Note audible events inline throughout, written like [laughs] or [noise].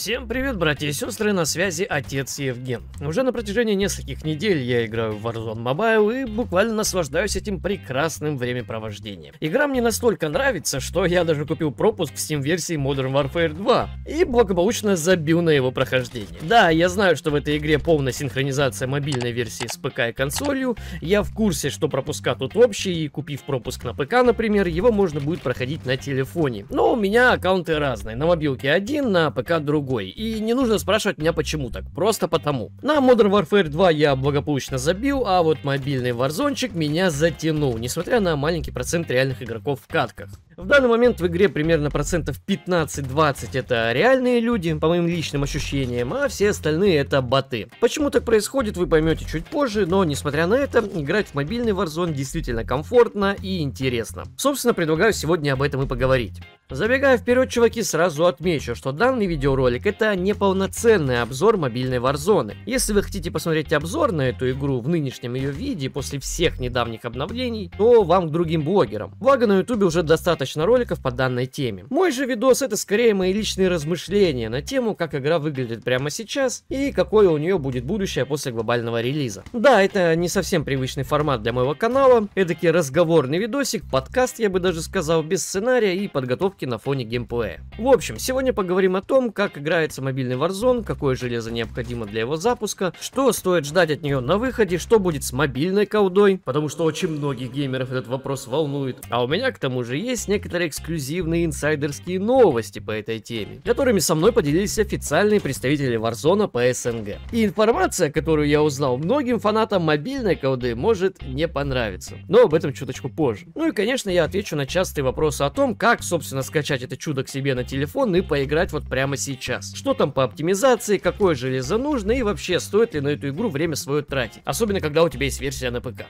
Всем привет, братья и сестры, на связи отец Евген. Уже на протяжении нескольких недель я играю в Warzone Mobile и буквально наслаждаюсь этим прекрасным времяпровождением. Игра мне настолько нравится, что я даже купил пропуск в Steam-версии Modern Warfare 2 и благополучно забил на его прохождение. Да, я знаю, что в этой игре полная синхронизация мобильной версии с ПК и консолью, я в курсе, что пропуска тут общие, и купив пропуск на ПК, например, его можно будет проходить на телефоне. Но у меня аккаунты разные, на мобилке один, на ПК другой другой. И не нужно спрашивать меня, почему так. Просто потому. На Modern Warfare 2 я благополучно забил, а вот мобильный Warzone меня затянул, несмотря на маленький процент реальных игроков в катках. В данный момент в игре примерно процентов 15-20 это реальные люди, по моим личным ощущениям, а все остальные это боты. Почему так происходит, вы поймете чуть позже, но несмотря на это, играть в мобильный Warzone действительно комфортно и интересно. Собственно, предлагаю сегодня об этом и поговорить. Забегая вперед, чуваки, сразу отмечу, что данный видеоролик это неполноценный обзор мобильной Warzone. Если вы хотите посмотреть обзор на эту игру в нынешнем ее виде после всех недавних обновлений, то вам к другим блогерам. Благо на ютубе уже достаточно роликов по данной теме. Мой же видос это скорее мои личные размышления на тему, как игра выглядит прямо сейчас и какое у нее будет будущее после глобального релиза. Да, это не совсем привычный формат для моего канала, эдакий разговорный видосик, подкаст я бы даже сказал, без сценария и подготовки заставки на фоне геймплея. В общем, сегодня поговорим о том, как играется мобильный Warzone, какое железо необходимо для его запуска, что стоит ждать от нее на выходе, что будет с мобильной колдой, потому что очень многих геймеров этот вопрос волнует. А у меня к тому же есть некоторые эксклюзивные инсайдерские новости по этой теме, которыми со мной поделились официальные представители Warzone по СНГ. И информация, которую я узнал многим фанатам мобильной колды, может не понравиться. Но об этом чуточку позже. Ну и конечно я отвечу на частые вопросы о том, как собственно скачать это чудо к себе на телефон и поиграть вот прямо сейчас. Что там по оптимизации, какое железо нужно и вообще стоит ли на эту игру время свое тратить. Особенно, когда у тебя есть версия на ПК.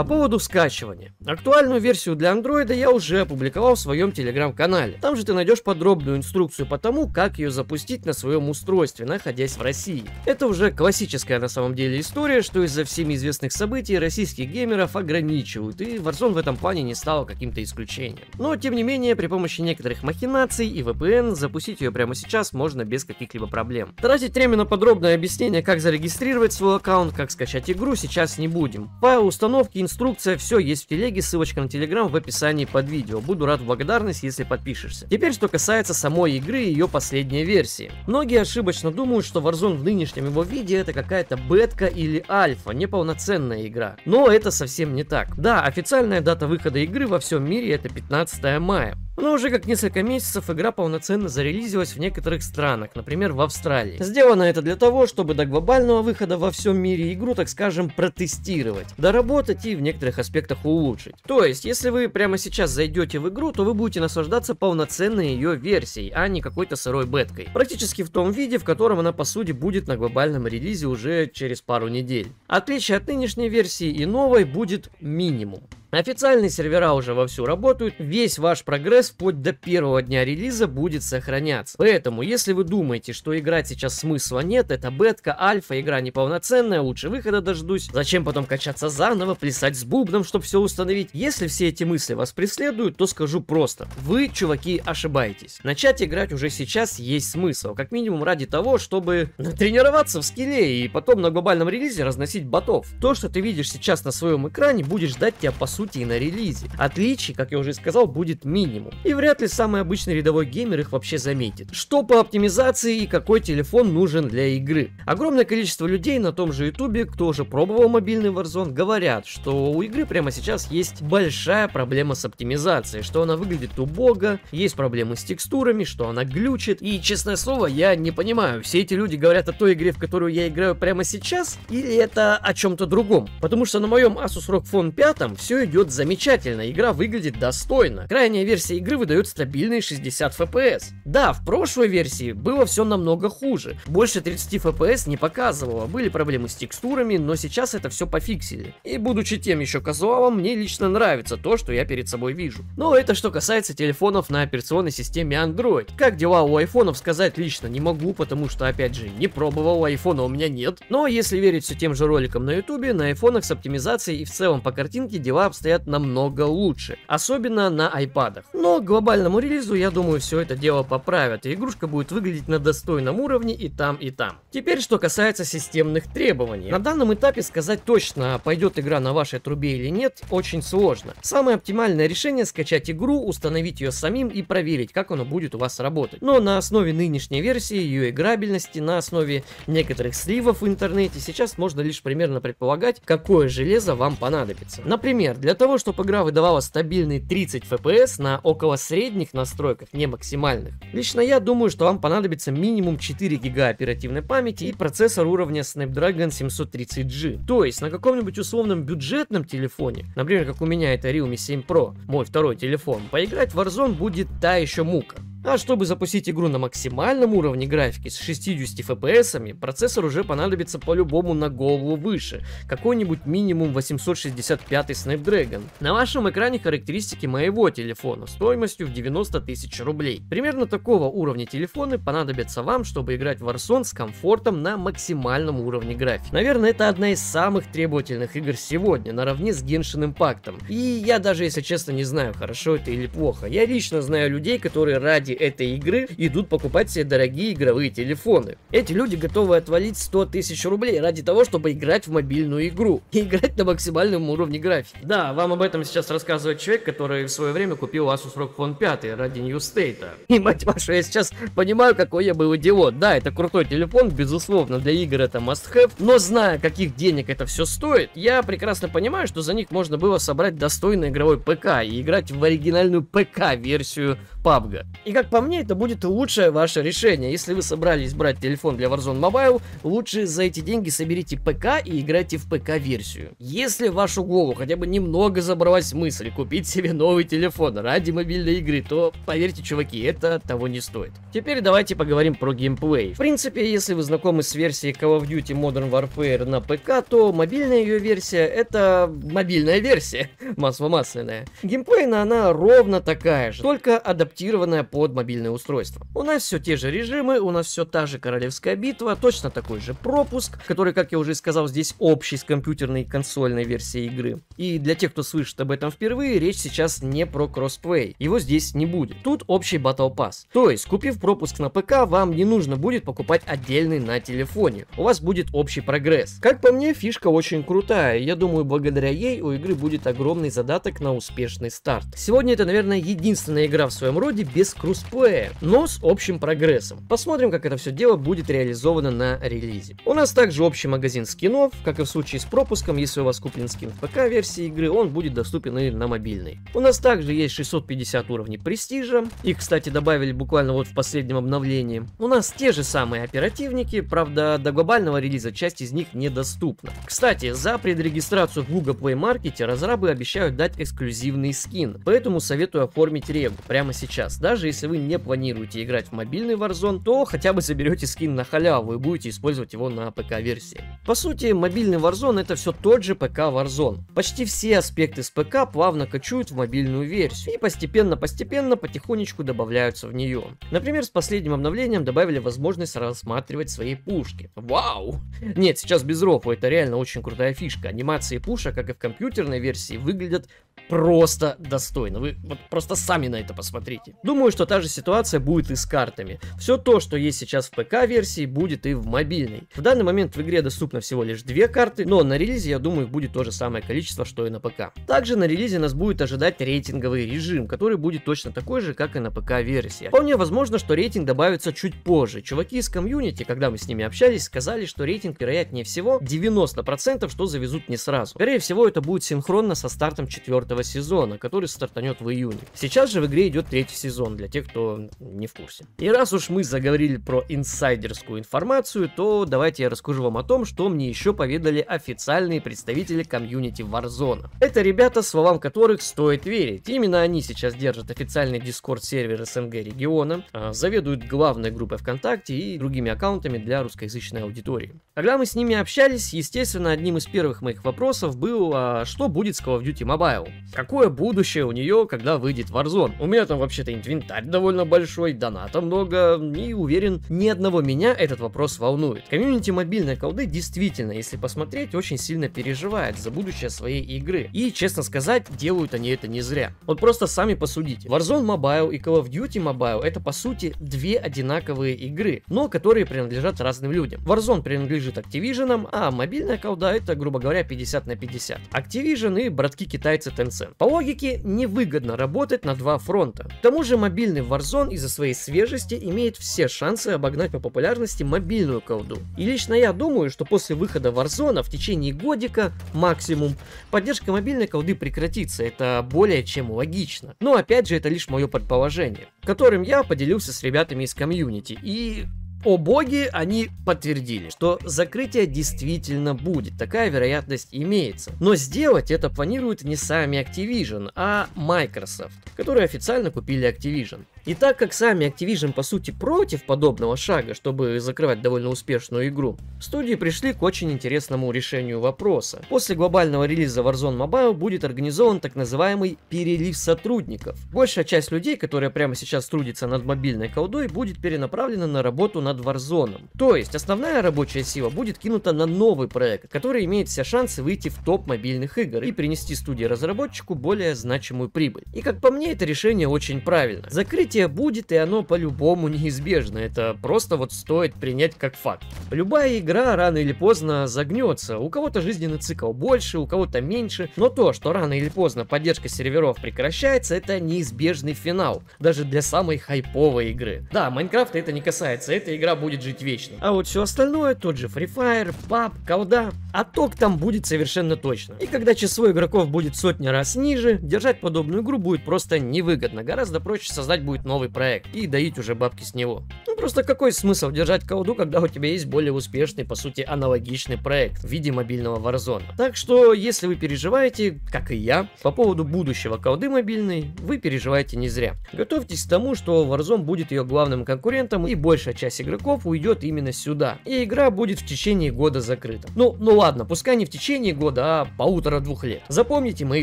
По поводу скачивания. Актуальную версию для андроида я уже опубликовал в своем телеграм-канале. Там же ты найдешь подробную инструкцию по тому, как ее запустить на своем устройстве, находясь в России. Это уже классическая на самом деле история, что из-за всеми известных событий российских геймеров ограничивают, и Warzone в этом плане не стал каким-то исключением. Но, тем не менее, при помощи некоторых махинаций и VPN запустить ее прямо сейчас можно без каких-либо проблем. Тратить время на подробное объяснение, как зарегистрировать свой аккаунт, как скачать игру, сейчас не будем. По установке инструкция, все есть в телеге, ссылочка на телеграм в описании под видео. Буду рад благодарность, если подпишешься. Теперь, что касается самой игры и ее последней версии. Многие ошибочно думают, что Warzone в нынешнем его виде это какая-то бетка или альфа, неполноценная игра. Но это совсем не так. Да, официальная дата выхода игры во всем мире это 15 мая. Но уже как несколько месяцев игра полноценно зарелизилась в некоторых странах, например в Австралии. Сделано это для того, чтобы до глобального выхода во всем мире игру, так скажем, протестировать, доработать и в некоторых аспектах улучшить. То есть, если вы прямо сейчас зайдете в игру, то вы будете наслаждаться полноценной ее версией, а не какой-то сырой беткой. Практически в том виде, в котором она по сути будет на глобальном релизе уже через пару недель. Отличие от нынешней версии и новой будет минимум. Официальные сервера уже вовсю работают, весь ваш прогресс вплоть до первого дня релиза будет сохраняться. Поэтому, если вы думаете, что играть сейчас смысла нет, это бетка, альфа, игра неполноценная, лучше выхода дождусь, зачем потом качаться заново, плясать с бубном, чтобы все установить. Если все эти мысли вас преследуют, то скажу просто, вы, чуваки, ошибаетесь. Начать играть уже сейчас есть смысл, как минимум ради того, чтобы тренироваться в скилле и потом на глобальном релизе разносить ботов. То, что ты видишь сейчас на своем экране, будет ждать тебя по сути сути и на релизе. Отличий, как я уже сказал, будет минимум. И вряд ли самый обычный рядовой геймер их вообще заметит. Что по оптимизации и какой телефон нужен для игры? Огромное количество людей на том же ютубе, кто уже пробовал мобильный Warzone, говорят, что у игры прямо сейчас есть большая проблема с оптимизацией, что она выглядит убого, есть проблемы с текстурами, что она глючит. И, честное слово, я не понимаю, все эти люди говорят о той игре, в которую я играю прямо сейчас, или это о чем-то другом? Потому что на моем Asus ROG Phone 5 все идет идет замечательно, игра выглядит достойно. Крайняя версия игры выдает стабильные 60 FPS. Да, в прошлой версии было все намного хуже. Больше 30 FPS не показывало, были проблемы с текстурами, но сейчас это все пофиксили. И будучи тем еще казуалом, мне лично нравится то, что я перед собой вижу. Но это что касается телефонов на операционной системе Android. Как дела у айфонов сказать лично не могу, потому что опять же не пробовал, айфона у меня нет. Но если верить все тем же роликам на ютубе, на айфонах с оптимизацией и в целом по картинке дела обстоят обстоят намного лучше, особенно на iPad. Но к глобальному релизу, я думаю, все это дело поправят, и игрушка будет выглядеть на достойном уровне и там, и там. Теперь, что касается системных требований. На данном этапе сказать точно, пойдет игра на вашей трубе или нет, очень сложно. Самое оптимальное решение скачать игру, установить ее самим и проверить, как она будет у вас работать. Но на основе нынешней версии, ее играбельности, на основе некоторых сливов в интернете, сейчас можно лишь примерно предполагать, какое железо вам понадобится. Например, для для того, чтобы игра выдавала стабильные 30 FPS на около средних настройках, не максимальных, лично я думаю, что вам понадобится минимум 4 гига оперативной памяти и процессор уровня Snapdragon 730G. То есть на каком-нибудь условном бюджетном телефоне, например, как у меня это Realme 7 Pro, мой второй телефон, поиграть в Warzone будет та еще мука. А чтобы запустить игру на максимальном уровне графики с 60 FPS, процессор уже понадобится по-любому на голову выше, какой-нибудь минимум 865 Snapdragon. На вашем экране характеристики моего телефона стоимостью в 90 тысяч рублей. Примерно такого уровня телефоны понадобятся вам, чтобы играть в Warzone с комфортом на максимальном уровне графики. Наверное, это одна из самых требовательных игр сегодня, наравне с Genshin Impact. И я даже, если честно, не знаю, хорошо это или плохо. Я лично знаю людей, которые ради ради этой игры идут покупать себе дорогие игровые телефоны. Эти люди готовы отвалить 100 тысяч рублей ради того, чтобы играть в мобильную игру. И играть на максимальном уровне графики. Да, вам об этом сейчас рассказывает человек, который в свое время купил Asus ROG Phone 5 ради New State. И, мать вашу, я сейчас понимаю, какой я был идиот. Да, это крутой телефон, безусловно, для игр это must-have. Но зная, каких денег это все стоит, я прекрасно понимаю, что за них можно было собрать достойный игровой ПК и играть в оригинальную ПК-версию PUBG. И как как по мне, это будет лучшее ваше решение. Если вы собрались брать телефон для Warzone Mobile, лучше за эти деньги соберите ПК и играйте в ПК-версию. Если в вашу голову хотя бы немного забралась мысль купить себе новый телефон ради мобильной игры, то поверьте, чуваки, это того не стоит. Теперь давайте поговорим про геймплей. В принципе, если вы знакомы с версией Call of Duty Modern Warfare на ПК, то мобильная ее версия это мобильная версия, [laughs] масло-масляная. Геймплейно она ровно такая же, только адаптированная под под мобильное устройство. У нас все те же режимы, у нас все та же королевская битва, точно такой же пропуск, который, как я уже сказал, здесь общий с компьютерной и консольной версией игры. И для тех, кто слышит об этом впервые, речь сейчас не про кроссплей, его здесь не будет. Тут общий Battle Pass. То есть, купив пропуск на ПК, вам не нужно будет покупать отдельный на телефоне. У вас будет общий прогресс. Как по мне, фишка очень крутая, я думаю, благодаря ей у игры будет огромный задаток на успешный старт. Сегодня это, наверное, единственная игра в своем роде без крус летсплея, но с общим прогрессом. Посмотрим, как это все дело будет реализовано на релизе. У нас также общий магазин скинов, как и в случае с пропуском, если у вас куплен скин в ПК-версии игры, он будет доступен и на мобильный. У нас также есть 650 уровней престижа, их, кстати, добавили буквально вот в последнем обновлении. У нас те же самые оперативники, правда, до глобального релиза часть из них недоступна. Кстати, за предрегистрацию в Google Play Market разрабы обещают дать эксклюзивный скин, поэтому советую оформить регу прямо сейчас, даже если вы не планируете играть в мобильный Warzone, то хотя бы заберете скин на халяву и будете использовать его на ПК-версии. По сути, мобильный Warzone это все тот же ПК Warzone. Почти все аспекты с ПК плавно качуют в мобильную версию и постепенно-постепенно потихонечку добавляются в нее. Например, с последним обновлением добавили возможность рассматривать свои пушки. Вау! Нет, сейчас без рофу, это реально очень крутая фишка. Анимации пушек, как и в компьютерной версии, выглядят просто достойно. Вы вот просто сами на это посмотрите. Думаю, что та же ситуация будет и с картами. Все то, что есть сейчас в ПК-версии, будет и в мобильной. В данный момент в игре доступно всего лишь две карты, но на релизе, я думаю, их будет то же самое количество, что и на ПК. Также на релизе нас будет ожидать рейтинговый режим, который будет точно такой же, как и на ПК-версии. Вполне возможно, что рейтинг добавится чуть позже. Чуваки из комьюнити, когда мы с ними общались, сказали, что рейтинг, вероятнее всего, 90%, что завезут не сразу. Скорее всего, это будет синхронно со стартом четвертого третьего сезона, который стартанет в июне. Сейчас же в игре идет третий сезон, для тех, кто не в курсе. И раз уж мы заговорили про инсайдерскую информацию, то давайте я расскажу вам о том, что мне еще поведали официальные представители комьюнити Warzone. Это ребята, словам которых стоит верить. Именно они сейчас держат официальный дискорд-сервер СНГ региона, а, заведуют главной группой ВКонтакте и другими аккаунтами для русскоязычной аудитории. Когда мы с ними общались, естественно, одним из первых моих вопросов был, а что будет с Call of Duty Mobile? Какое будущее у нее, когда выйдет Warzone? У меня там вообще-то инвентарь довольно большой, доната много, и уверен, ни одного меня этот вопрос волнует. Комьюнити мобильной колды действительно, если посмотреть, очень сильно переживает за будущее своей игры. И, честно сказать, делают они это не зря. Вот просто сами посудите. Warzone Mobile и Call of Duty Mobile это по сути две одинаковые игры, но которые принадлежат разным людям. Warzone принадлежит Activision, а мобильная колда это, грубо говоря, 50 на 50. Activision и братки китайцы Tencent конце. По логике, невыгодно работать на два фронта. К тому же мобильный Warzone из-за своей свежести имеет все шансы обогнать по популярности мобильную колду. И лично я думаю, что после выхода Warzone в течение годика максимум поддержка мобильной колды прекратится, это более чем логично. Но опять же, это лишь мое предположение, которым я поделился с ребятами из комьюнити, и о боги они подтвердили, что закрытие действительно будет, такая вероятность имеется. Но сделать это планируют не сами Activision, а Microsoft, которые официально купили Activision. И так как сами Activision по сути против подобного шага, чтобы закрывать довольно успешную игру, студии пришли к очень интересному решению вопроса. После глобального релиза Warzone Mobile будет организован так называемый перелив сотрудников. Большая часть людей, которая прямо сейчас трудится над мобильной колдой, будет перенаправлена на работу над Warzone. То есть основная рабочая сила будет кинута на новый проект, который имеет все шансы выйти в топ мобильных игр и принести студии-разработчику более значимую прибыль. И как по мне, это решение очень правильно. Закрытие развитие будет, и оно по-любому неизбежно. Это просто вот стоит принять как факт. Любая игра рано или поздно загнется. У кого-то жизненный цикл больше, у кого-то меньше. Но то, что рано или поздно поддержка серверов прекращается, это неизбежный финал. Даже для самой хайповой игры. Да, Майнкрафта это не касается, эта игра будет жить вечно. А вот все остальное, тот же Free Fire, PUB, колда, отток там будет совершенно точно. И когда число игроков будет сотни раз ниже, держать подобную игру будет просто невыгодно. Гораздо проще создать будет какой-нибудь новый проект и доить уже бабки с него. Ну просто какой смысл держать колоду, когда у тебя есть более успешный, по сути, аналогичный проект в виде мобильного Warzone. Так что, если вы переживаете, как и я, по поводу будущего колоды мобильной, вы переживаете не зря. Готовьтесь к тому, что Warzone будет ее главным конкурентом и большая часть игроков уйдет именно сюда. И игра будет в течение года закрыта. Ну, ну ладно, пускай не в течение года, а полутора-двух лет. Запомните мои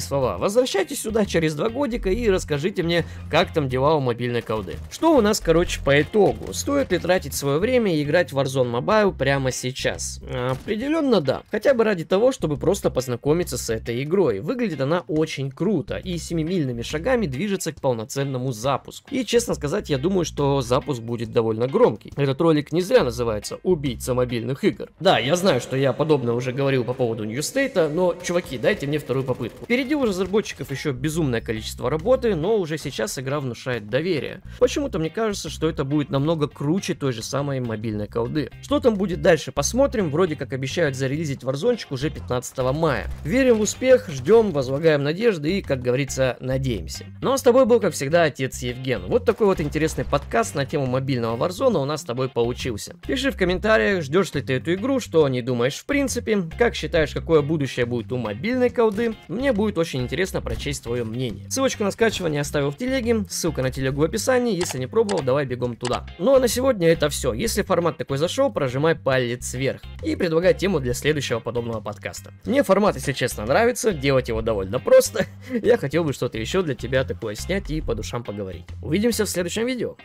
слова, возвращайтесь сюда через два годика и расскажите мне, как там дела у мобильного мобильной колды. Что у нас, короче, по итогу? Стоит ли тратить свое время и играть в Warzone Mobile прямо сейчас? А, определенно да. Хотя бы ради того, чтобы просто познакомиться с этой игрой. Выглядит она очень круто и семимильными шагами движется к полноценному запуску. И честно сказать, я думаю, что запуск будет довольно громкий. Этот ролик не зря называется «Убийца мобильных игр». Да, я знаю, что я подобное уже говорил по поводу New State, но, чуваки, дайте мне вторую попытку. Впереди у разработчиков еще безумное количество работы, но уже сейчас игра внушает доверие серия. Почему-то мне кажется, что это будет намного круче той же самой мобильной колды. Что там будет дальше, посмотрим. Вроде как обещают зарелизить Warzone уже 15 мая. Верим в успех, ждем, возлагаем надежды и, как говорится, надеемся. Ну а с тобой был, как всегда, отец Евген. Вот такой вот интересный подкаст на тему мобильного Warzone у нас с тобой получился. Пиши в комментариях, ждешь ли ты эту игру, что не думаешь в принципе, как считаешь, какое будущее будет у мобильной колды. Мне будет очень интересно прочесть твое мнение. Ссылочку на скачивание оставил в телеге, ссылка на телегу описании. Если не пробовал, давай бегом туда. Ну а на сегодня это все. Если формат такой зашел, прожимай палец вверх и предлагай тему для следующего подобного подкаста. Мне формат, если честно, нравится, делать его довольно просто. [laughs] Я хотел бы что-то еще для тебя такое снять и по душам поговорить. Увидимся в следующем видео.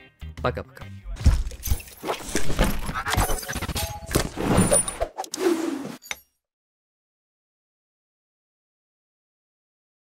Пока-пока.